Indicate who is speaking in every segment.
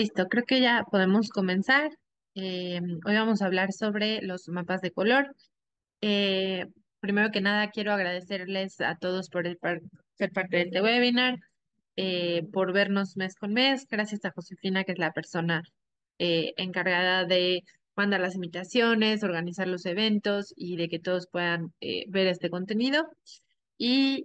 Speaker 1: Listo, creo que ya podemos comenzar. Eh, hoy vamos a hablar sobre los mapas de color. Eh, primero que nada, quiero agradecerles a todos por el ser parte de este webinar, eh, por vernos mes con mes. Gracias a Josefina, que es la persona encargada de mandar las invitaciones, organizar los eventos y de que todos puedan ver este contenido. Y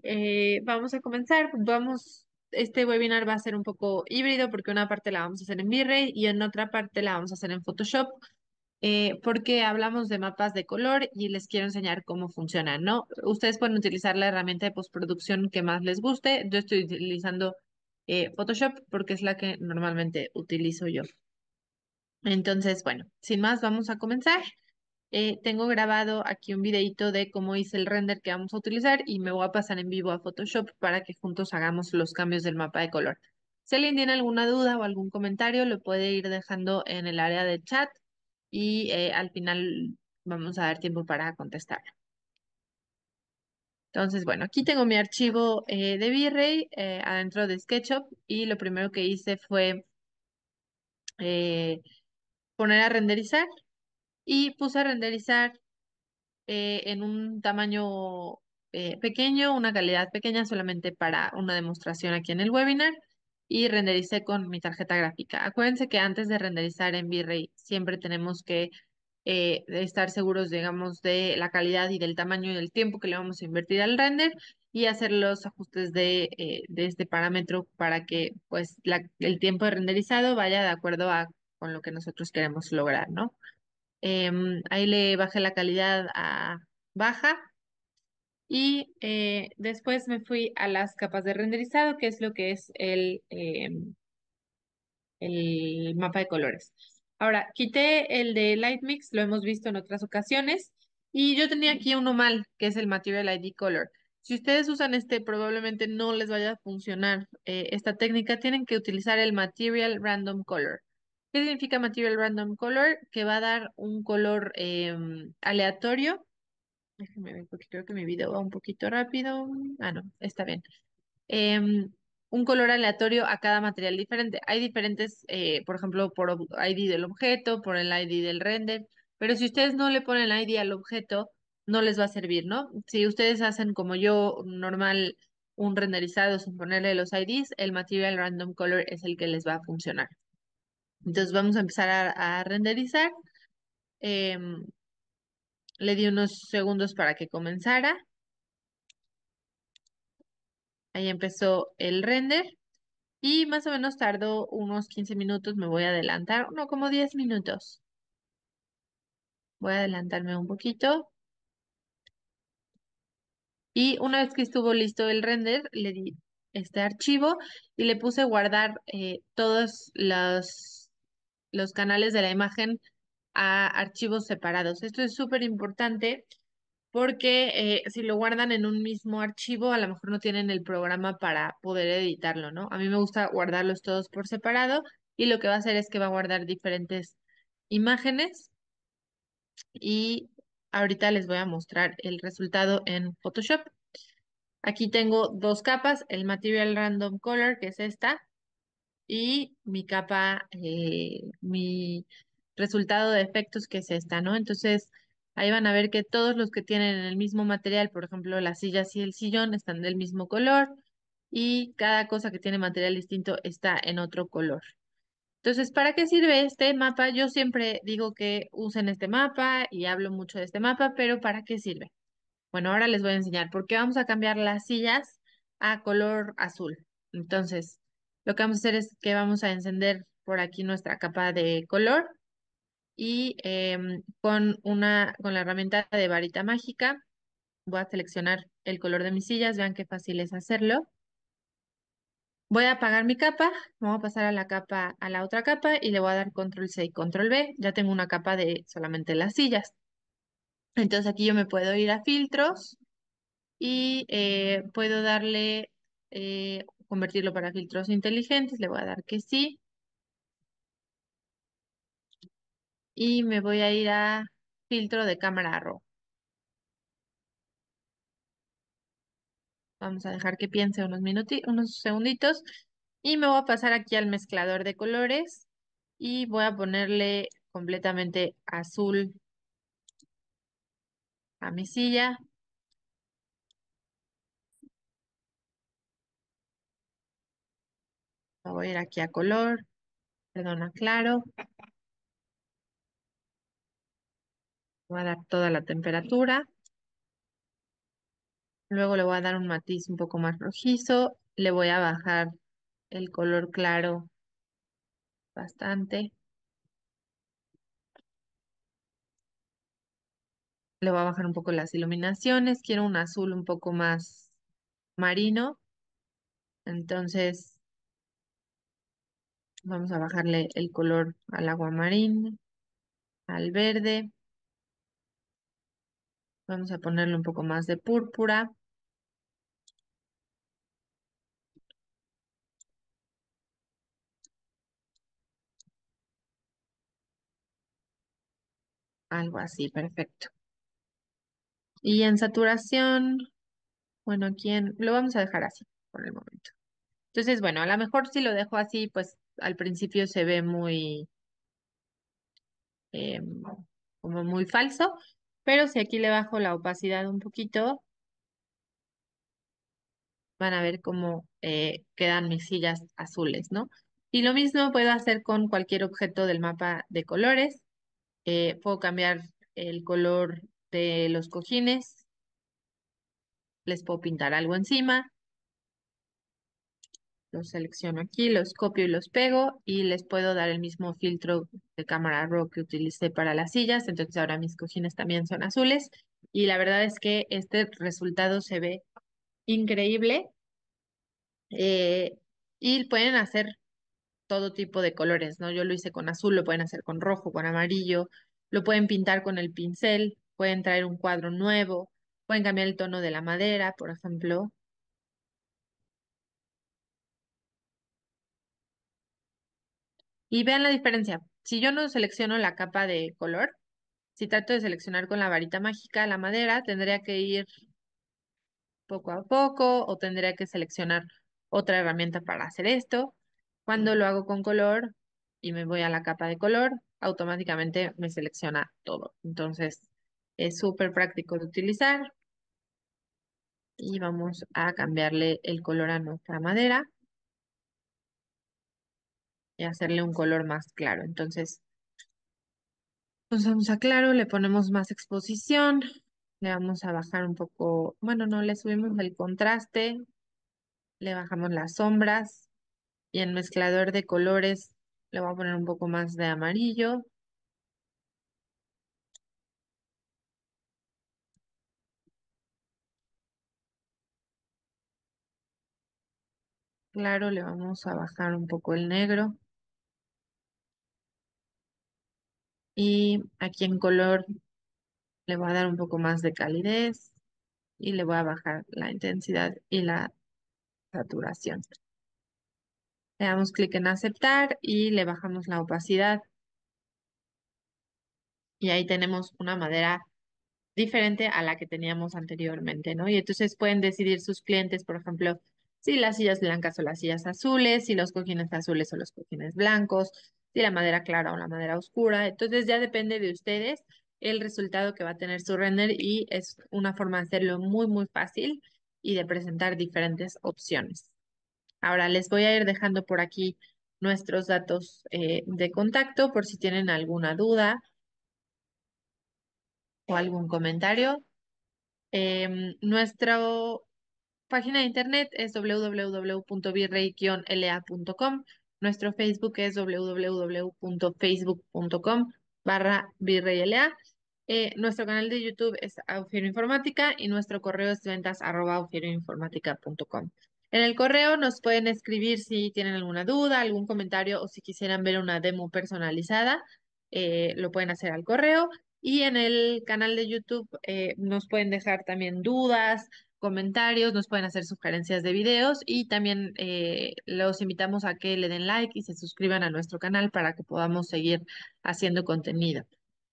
Speaker 1: vamos a comenzar. Vamos este webinar va a ser un poco híbrido porque una parte la vamos a hacer en v y en otra parte la vamos a hacer en Photoshop eh, porque hablamos de mapas de color y les quiero enseñar cómo funcionan, ¿no? Ustedes pueden utilizar la herramienta de postproducción que más les guste. Yo estoy utilizando eh, Photoshop porque es la que normalmente utilizo yo. Entonces, bueno, sin más, vamos a comenzar. Eh, tengo grabado aquí un videito de cómo hice el render que vamos a utilizar y me voy a pasar en vivo a Photoshop para que juntos hagamos los cambios del mapa de color. Si alguien tiene alguna duda o algún comentario, lo puede ir dejando en el área de chat y eh, al final vamos a dar tiempo para contestar. Entonces, bueno, aquí tengo mi archivo eh, de Virrey adentro de SketchUp y lo primero que hice fue poner a renderizar y puse a renderizar eh, en un tamaño eh, pequeño, una calidad pequeña solamente para una demostración aquí en el webinar y rendericé con mi tarjeta gráfica. Acuérdense que antes de renderizar en V-Ray siempre tenemos que eh, estar seguros, digamos, de la calidad y del tamaño y del tiempo que le vamos a invertir al render y hacer los ajustes de, este parámetro para que pues el tiempo de renderizado vaya de acuerdo a con lo que nosotros queremos lograr, ¿no? Em, ahí le bajé la calidad a baja. Y eh, después me fui a las capas de renderizado, que es lo que es el, em, el mapa de colores. Ahora, quité el de Light Mix, lo hemos visto en otras ocasiones. Y yo tenía aquí uno mal, que es el Material ID Color. Si ustedes usan este, probablemente no les vaya a funcionar eh, esta técnica. Tienen que utilizar el Material Random Color. ¿Qué significa Material Random Color? Que va a dar un color em, aleatorio. Déjenme ver porque creo que mi video va un poquito rápido. Ah, no, está bien. Em, un color aleatorio a cada material diferente. Hay diferentes, eh, por ejemplo, por ID del objeto, por el ID del render, pero si ustedes no le ponen ID al objeto, no les va a servir, ¿no? Si ustedes hacen como yo, normal, un renderizado sin ponerle los IDs, el Material Random Color es el que les va a funcionar. Entonces vamos a empezar a, renderizar. Em, le di unos segundos para que comenzara. Ahí empezó el render. Y más o menos tardó unos 15 minutos, me voy a adelantar, no, como 10 minutos. Voy a adelantarme un poquito. Y una vez que estuvo listo el render, le di este archivo y le puse guardar eh, todos los los canales de la imagen a archivos separados. Esto es súper importante porque eh, si lo guardan en un mismo archivo, a lo mejor no tienen el programa para poder editarlo, ¿no? A mí me gusta guardarlos todos por separado y lo que va a hacer es que va a guardar diferentes imágenes y ahorita les voy a mostrar el resultado en Photoshop. Aquí tengo dos capas, el Material Random Color, que es esta, y mi capa, eh, mi resultado de efectos que es esta, ¿no? Entonces, ahí van a ver que todos los que tienen el mismo material, por ejemplo, las sillas y el sillón están del mismo color y cada cosa que tiene material distinto está en otro color. Entonces, ¿para qué sirve este mapa? Yo siempre digo que usen este mapa y hablo mucho de este mapa, pero ¿para qué sirve? Bueno, ahora les voy a enseñar por qué vamos a cambiar las sillas a color azul. Entonces, lo que vamos a hacer es que vamos a encender por aquí nuestra capa de color y em, con, una, con la herramienta de varita mágica voy a seleccionar el color de mis sillas. Vean qué fácil es hacerlo. Voy a apagar mi capa, vamos a pasar a la capa, a la otra capa y le voy a dar control C y control B. Ya tengo una capa de solamente las sillas. Entonces aquí yo me puedo ir a filtros y eh, puedo darle eh, convertirlo para filtros inteligentes, le voy a dar que sí. Y me voy a ir a filtro de cámara RAW. Vamos a dejar que piense unos, unos segunditos. Y me voy a pasar aquí al mezclador de colores y voy a ponerle completamente azul a mi silla. voy a ir aquí a color, perdón, a claro. Voy a dar toda la temperatura. Luego le voy a dar un matiz un poco más rojizo. Le voy a bajar el color claro bastante. Le voy a bajar un poco las iluminaciones. Quiero un azul un poco más marino. Entonces Vamos a bajarle el color al agua marina, al verde. Vamos a ponerle un poco más de púrpura. Algo así, perfecto. Y en saturación, bueno, aquí Lo vamos a dejar así por el momento. Entonces, bueno, a lo mejor si lo dejo así, pues al principio se ve muy, em, como muy falso, pero si aquí le bajo la opacidad un poquito, van a ver cómo eh, quedan mis sillas azules, ¿no? Y lo mismo puedo hacer con cualquier objeto del mapa de colores. Eh, puedo cambiar el color de los cojines. Les puedo pintar algo encima los selecciono aquí, los copio y los pego y les puedo dar el mismo filtro de cámara rojo que utilicé para las sillas, entonces ahora mis cojines también son azules y la verdad es que este resultado se ve increíble eh, y pueden hacer todo tipo de colores, ¿no? Yo lo hice con azul, lo pueden hacer con rojo, con amarillo, lo pueden pintar con el pincel, pueden traer un cuadro nuevo, pueden cambiar el tono de la madera, por ejemplo, Y vean la diferencia. Si yo no selecciono la capa de color, si trato de seleccionar con la varita mágica la madera, tendría que ir poco a poco o tendría que seleccionar otra herramienta para hacer esto. Cuando lo hago con color y me voy a la capa de color, automáticamente me selecciona todo. Entonces, es súper práctico de utilizar. Y vamos a cambiarle el color a nuestra madera y hacerle un color más claro. Entonces, nos pues, vamos a claro, le ponemos más exposición, le vamos a bajar un poco, bueno, no, le subimos el contraste, le bajamos las sombras y en mezclador de colores le voy a poner un poco más de amarillo. Claro, le vamos a bajar un poco el negro. Y aquí en color le voy a dar un poco más de calidez y le voy a bajar la intensidad y la saturación. Le damos clic en aceptar y le bajamos la opacidad. Y ahí tenemos una madera diferente a la que teníamos anteriormente, ¿no? Y entonces pueden decidir sus clientes, por ejemplo, si las sillas blancas o las sillas azules, si los cojines azules o los cojines blancos, si la madera clara o la madera oscura. Entonces ya depende de ustedes el resultado que va a tener su render y es una forma de hacerlo muy, muy fácil y de presentar diferentes opciones. Ahora les voy a ir dejando por aquí nuestros datos eh, de contacto por si tienen alguna duda o algún comentario. Em, nuestra página de internet es www.virrey-la.com. Nuestro Facebook es www.facebook.com barra eh, nuestro canal de YouTube es Auxilio Informática y nuestro correo es ventas arroba En el correo nos pueden escribir si tienen alguna duda, algún comentario o si quisieran ver una demo personalizada, eh, lo pueden hacer al correo. Y en el canal de YouTube eh, nos pueden dejar también dudas, comentarios, nos pueden hacer sugerencias de videos y también eh, los invitamos a que le den like y se suscriban a nuestro canal para que podamos seguir haciendo contenido.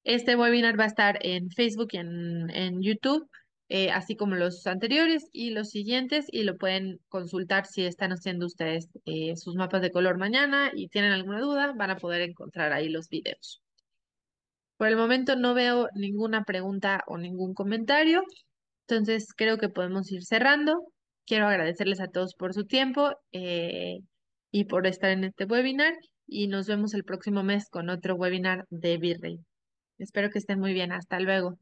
Speaker 1: Este webinar va a estar en Facebook y en, YouTube, eh, así como los anteriores y los siguientes, y lo pueden consultar si están haciendo ustedes eh, sus mapas de color mañana y tienen alguna duda, van a poder encontrar ahí los videos. Por el momento no veo ninguna pregunta o ningún comentario. Entonces creo que podemos ir cerrando. Quiero agradecerles a todos por su tiempo eh, y por estar en este webinar y nos vemos el próximo mes con otro webinar de Virrey. Espero que estén muy bien. Hasta luego.